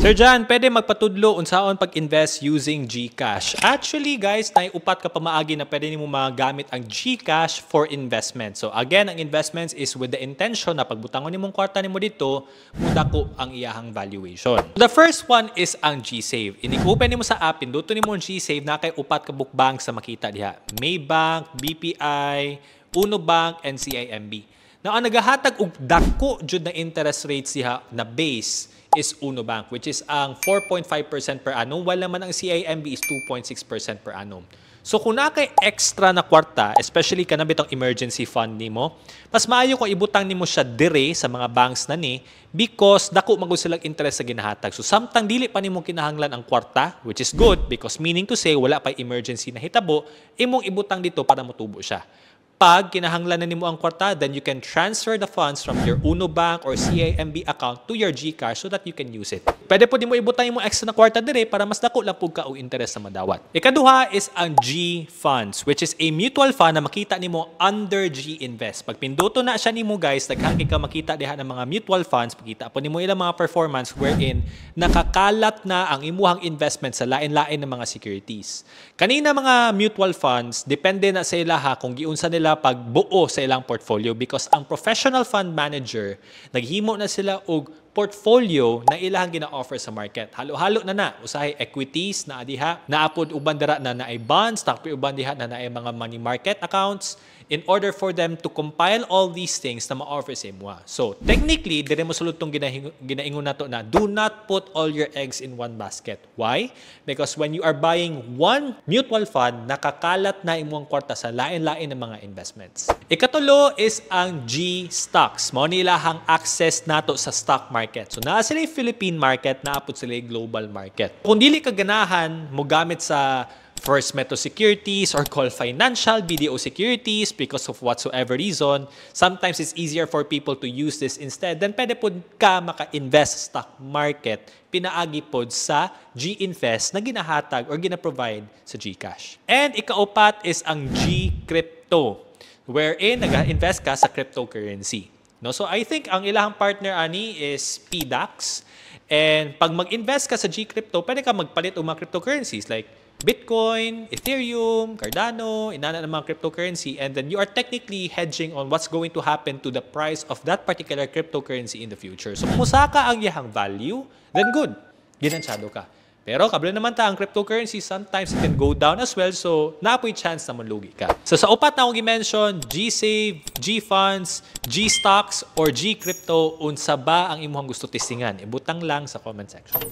Sir John, pwede magpatudlo unsaon pag-invest using GCash. Actually guys, tayo upat ka pamaagi na pwede nimo magamit ang GCash for investment. So again, ang investments is with the intention na pagbutangon nimong kwarta nimo dito, mudako ang iyahang valuation. The first one is ang GSave. Ini-open nimo sa app, pinduto nimo ang GSave na kay upat ka bookbank sa makita diha. Maybank, BPI, Uno Bank, and CIMB. Now, ang nagahatag og dako jud na interest rate siya na base is Uno Bank which is ang 4.5% per annum wala man ang CIMB is 2.6% per annum. So kung na kay extra na kwarta, especially kanabit ang emergency fund nimo, mas maayo kung ibutang nimo siya dire sa mga banks na ni because dako magud silang interest sa ginahatag. So samtang dili pa nimo kinahanglan ang kwarta, which is good because meaning to say wala pa emergency na hitabo, imong ibutang dito para motubo siya. Pag kinahanglan na nimo ang kwarta, then you can transfer the funds from your Uno Bank or CIMB account to your GCash so that you can use it. Pwede po din mo ibutay mo extra na kwarta dire para mas dako lang pug ka og interes sa madawat. Ikaduha is ang G Funds which is a mutual fund na makita nimo under G Invest. Pag pinduto na siya nimo guys, daghang ka makita diha ng mga mutual funds, makita po nimo ilang mga performance wherein nakakalat na ang imuhang investment sa lain-lain ng mga securities. Kanina mga mutual funds depende na sa ilaha kung giunsa nila na pagbuo sa ilang portfolio because ang professional fund manager, naghimo na sila og portfolio na ilang gina-offer sa market. Halo-halo na na. Usahay equities na adiha, na uban ubandara na naay bonds, takpi uban diha na naay mga money market accounts in order for them to compile all these things na ma-offer sa imo. So, technically, dire mo sulod tong ginaingon gina nato na do not put all your eggs in one basket. Why? Because when you are buying one mutual fund, nakakalat na imong kwarta sa lain-lain ng mga investments. Ikatulo is ang G stocks. Mao ni ilahang access nato sa stock market market. So naa sila yung Philippine market, naapod sila yung global market. Kung dili kaganahan mo gamit sa First Metro Securities or Call Financial, BDO Securities because of whatsoever reason, sometimes it's easier for people to use this instead. Then pwede po ka maka-invest stock market pinaagi po sa G-Invest na ginahatag or gina-provide sa GCash. And ikaupat is ang G-Crypto wherein nag-invest ka sa cryptocurrency. No? So I think ang ilang partner ani is PDAX. And pag mag-invest ka sa G-Crypto, pwede ka magpalit o mga cryptocurrencies like Bitcoin, Ethereum, Cardano, inana ng mga cryptocurrency, and then you are technically hedging on what's going to happen to the price of that particular cryptocurrency in the future. So kung musaka ang yahang value, then good. Ginansyado ka. Pero kabila naman ta, ang cryptocurrency sometimes it can go down as well. So, naapoy chance na manlugi ka. So, sa upat na akong i-mention, G-Save, G-Funds, G-Stocks, or G-Crypto, unsa ba ang imuhang gusto tisingan? Ibutang lang sa comment section.